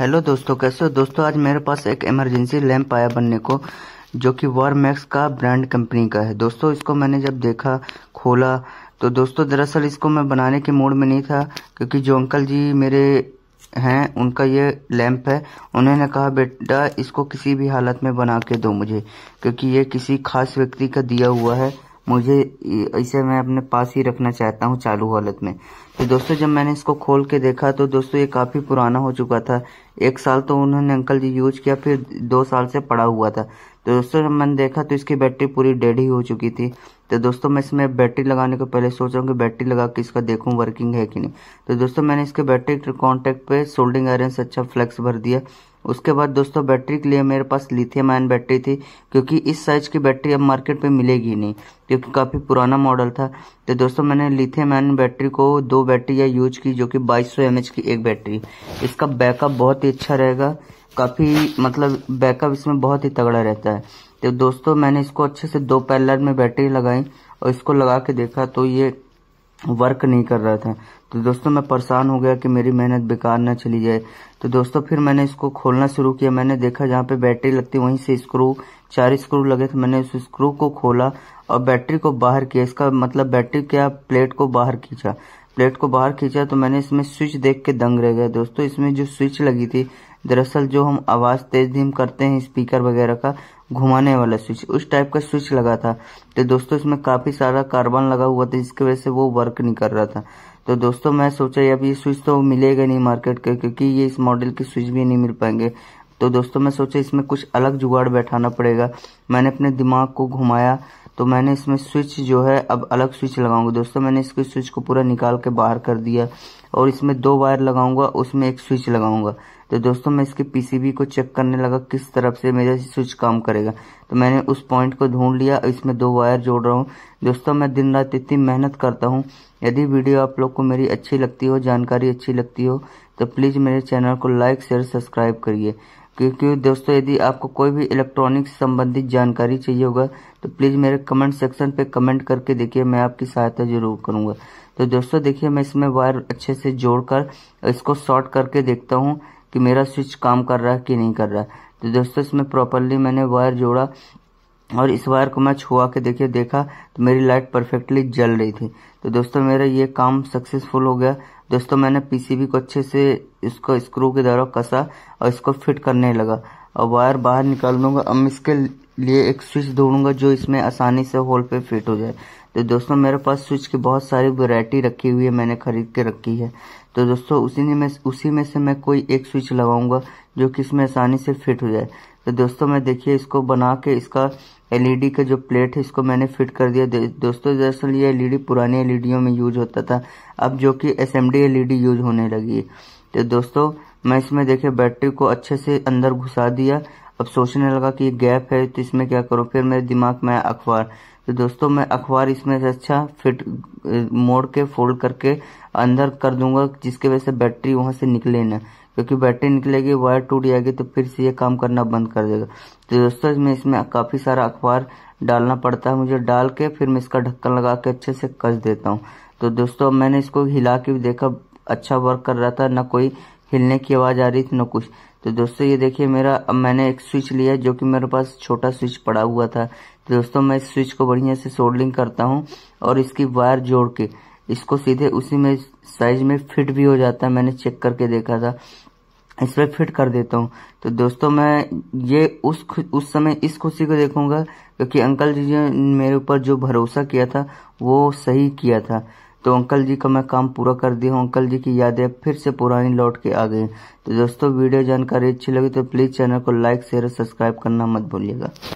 hello दोस्तों कैसे हो दोस्तों आज मेरे पास एक इमरजेंसी लैम्प आया बनने को जो कि वारमैक्स का ब्रांड कंपनी का है दोस्तों इसको मैंने जब देखा खोला तो दोस्तों दरअसल इसको मैं बनाने के मूड में नहीं था क्योंकि जो अंकल जी मेरे हैं उनका ये लैंप है उन्होंने कहा बेटा इसको किसी भी हालत में बना के दो मुझे क्योंकि ये किसी खास व्यक्ति का दिया हुआ है मुझे इसे मैं अपने पास ही रखना चाहता हूँ चालू हालत में तो दोस्तों जब मैंने इसको खोल के देखा तो दोस्तों ये काफ़ी पुराना हो चुका था एक साल तो उन्होंने अंकल जी यूज किया फिर दो साल से पड़ा हुआ था तो दोस्तों जब मैंने देखा तो इसकी बैटरी पूरी डेड ही हो चुकी थी तो दोस्तों मैं इसमें बैटरी लगाने को पहले सोच रहा हूँ कि बैटरी लगा के इसका देखूँ वर्किंग है कि नहीं तो दोस्तों मैंने इसके बैटरी कॉन्टेक्ट पे सोल्डिंग आयरन से अच्छा फ्लेक्स भर दिया उसके बाद दोस्तों बैटरी के लिए मेरे पास लिथियम आयन बैटरी थी क्योंकि इस साइज़ की बैटरी अब मार्केट में मिलेगी नहीं क्योंकि काफ़ी पुराना मॉडल था तो दोस्तों मैंने लिथियम आयन बैटरी को दो बैटरियाँ यूज की जो कि 2200 सौ की एक बैटरी इसका बैकअप बहुत ही अच्छा रहेगा काफ़ी मतलब बैकअप इसमें बहुत ही तगड़ा रहता है तो दोस्तों मैंने इसको अच्छे से दो पैलर में बैटरी लगाई और इसको लगा के देखा तो ये वर्क नहीं कर रहा था तो दोस्तों मैं परेशान हो गया कि मेरी मेहनत बेकार ना चली जाए तो दोस्तों फिर मैंने इसको खोलना शुरू किया मैंने देखा जहाँ पे बैटरी लगती वहीं से स्क्रू चार स्क्रू लगे थे मैंने उस स्क्रू को खोला और बैटरी को बाहर किया इसका मतलब बैटरी क्या प्लेट को बाहर खींचा प्लेट को बाहर खींचा तो मैंने इसमें स्विच देख के दंग रह गया दोस्तों इसमें जो स्विच लगी थी दरअसल जो हम आवाज़ तेज धीम करते हैं स्पीकर वगैरह का घुमाने वाला स्विच उस टाइप का स्विच लगा था तो दोस्तों इसमें काफ़ी सारा कार्बन लगा हुआ था जिसकी वजह से वो वर्क नहीं कर रहा था तो दोस्तों मैं सोचा अब ये स्विच तो मिलेगा नहीं मार्केट के क्योंकि ये इस मॉडल के स्विच भी नहीं मिल पाएंगे तो दोस्तों मैं सोचा इसमें कुछ अलग जुगाड़ बैठाना पड़ेगा मैंने अपने दिमाग को घुमाया तो मैंने इसमें स्विच जो है अब अलग स्विच लगाऊंगा दोस्तों मैंने इसके स्विच को पूरा निकाल के बाहर कर दिया और इसमें दो वायर लगाऊंगा उसमें एक स्विच लगाऊंगा तो दोस्तों मैं इसके पीसीबी को चेक करने लगा किस तरफ से मेरा स्विच काम करेगा तो मैंने उस पॉइंट को ढूंढ लिया इसमें दो वायर जोड़ रहा हूँ दोस्तों मैं दिन रात इतनी मेहनत करता हूँ यदि वीडियो आप लोग को मेरी अच्छी लगती हो जानकारी अच्छी लगती हो तो प्लीज़ मेरे चैनल को लाइक शेयर सब्सक्राइब करिए क्योंकि दोस्तों यदि आपको कोई भी इलेक्ट्रॉनिक्स संबंधित जानकारी चाहिए होगा तो प्लीज़ मेरे कमेंट सेक्शन पे कमेंट करके देखिए मैं आपकी सहायता जरूर करूँगा तो दोस्तों देखिए मैं इसमें वायर अच्छे से जोड़कर इसको शॉर्ट करके देखता हूँ कि मेरा स्विच काम कर रहा है कि नहीं कर रहा है तो दोस्तों इसमें प्रॉपरली मैंने वायर जोड़ा और इस वायर को मैं छुआ के देखिए देखा तो मेरी लाइट परफेक्टली जल रही थी तो दोस्तों मेरा ये काम सक्सेसफुल हो गया दोस्तों मैंने पीसीबी को अच्छे से इसको स्क्रू के द्वारा कसा और इसको फिट करने लगा और वायर बाहर निकाल लूंगा अब इसके लिए एक स्विच ढूंढूंगा जो इसमें आसानी से होल पे फिट हो जाए तो दोस्तों मेरे पास स्विच की बहुत सारी वरायटी रखी हुई है मैंने खरीद के रखी है तो दोस्तों उसी में उसी में से मैं कोई एक स्विच लगाऊंगा जो कि इसमें आसानी से फिट हो जाए तो दोस्तों मैं देखिए इसको बना के इसका एलईडी e का जो प्लेट है इसको मैंने फिट कर दिया दोस्तों दरअसल ये एलईडी e पुरानी एलईडीओं e में यूज होता था अब जो कि एसएमडी एलईडी यूज होने लगी तो दोस्तों मैं इसमें देखिए बैटरी को अच्छे से अंदर घुसा दिया अब सोचने लगा कि ये गैप है तो इसमें क्या करो फिर मेरे दिमाग में अखबार तो दोस्तों मैं अखबार इसमें से अच्छा फिट मोड़ के फोल्ड करके अंदर कर दूंगा जिसके वजह से बैटरी वहां से निकले ना क्योंकि बैटरी निकलेगी वायर टूट जाएगी तो फिर से ये काम करना बंद कर देगा तो दोस्तों इसमें इसमें काफ़ी सारा अखबार डालना पड़ता है मुझे डाल के फिर मैं इसका ढक्कन लगा के अच्छे से कस देता हूँ तो दोस्तों मैंने इसको हिला के भी देखा अच्छा वर्क कर रहा था ना कोई हिलने की आवाज़ आ रही थी ना कुछ तो दोस्तों ये देखिए मेरा अब मैंने एक स्विच लिया जो कि मेरे पास छोटा स्विच पड़ा हुआ था तो दोस्तों मैं इस स्विच को बढ़िया से सोल्डिंग करता हूँ और इसकी वायर जोड़ के इसको सीधे उसी में साइज में फिट भी हो जाता है मैंने चेक करके देखा था इस पर फिट कर देता हूँ तो दोस्तों मैं ये उस उस समय इस खुशी को देखूंगा क्योंकि अंकल जी ने मेरे ऊपर जो भरोसा किया था वो सही किया था तो अंकल जी का मैं काम पूरा कर दिया हूँ अंकल जी की यादें फिर से पुरानी लौट के आ गई तो दोस्तों वीडियो जानकारी अच्छी लगी तो प्लीज़ चैनल को लाइक शेयर सब्सक्राइब करना मत भूलिएगा